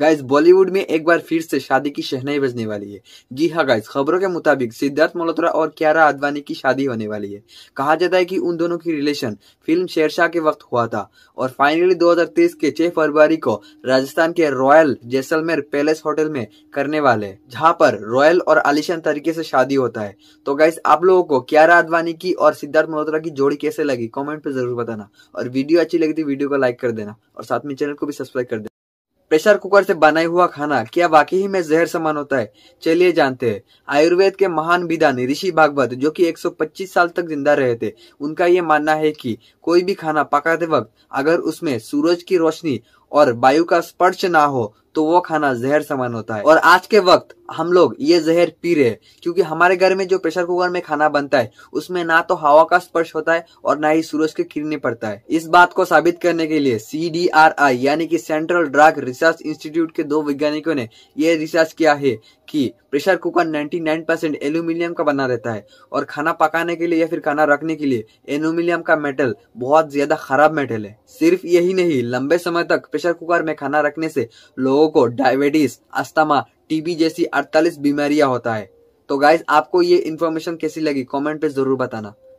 guys Bollywood में एक बार फिर से शादी की शहनाई बजने वाली है जी हाँ गाइज खबरों के मुताबिक सिद्धार्थ मल्होत्रा और क्यारा आडवाणी की शादी होने वाली है कहा जाता है कि उन दोनों की रिलेशन फिल्म शेरशाह के वक्त हुआ था और फाइनली 2023 के छह फरवरी को राजस्थान के रॉयल जैसलमेर पैलेस होटल में करने वाले जहाँ पर रॉयल और आलिशान तरीके से शादी होता है तो गाइज आप लोगों को क्यारा आडवाणी की और सिद्धार्थ मल्होत्रा की जोड़ी कैसे लगी कॉमेंट पर जरूर बताना और वीडियो अच्छी लगी थी तो वीडियो को लाइक कर देना और साथ में चैनल को भी सब्सक्राइब कर देना प्रेशर कुकर से बनाया हुआ खाना क्या वाकई में जहर समान होता है चलिए जानते हैं आयुर्वेद के महान विदानी ऋषि भागवत जो कि 125 साल तक जिंदा रहे थे उनका ये मानना है कि कोई भी खाना पकाते वक्त अगर उसमें सूरज की रोशनी और वायु का स्पर्श ना हो तो वो खाना जहर समान होता है और आज के वक्त हम लोग ये जहर पी रहे हैं क्योंकि हमारे घर में जो प्रेशर कुकर में खाना बनता है उसमें ना तो हवा का स्पर्श होता है और ना ही सूरज के किरने पड़ता है इस बात को साबित करने के लिए सी यानी कि सेंट्रल ड्रग रिसर्च इंस्टीट्यूट के दो वैज्ञानिकों ने यह रिसर्च किया है कि प्रेशर कुकर 99 परसेंट एल्यूमिनियम का बना रहता है और खाना पकाने के लिए या फिर खाना रखने के लिए एल्यूमिनियम का मेटल बहुत ज्यादा खराब मेटल है सिर्फ यही नहीं लंबे समय तक प्रेशर कुकर में खाना रखने से लोग लोगों को डायबिटीज अस्थमा टीबी जैसी अड़तालीस बीमारियां होता है तो गाइज आपको ये इन्फॉर्मेशन कैसी लगी कमेंट पे जरूर बताना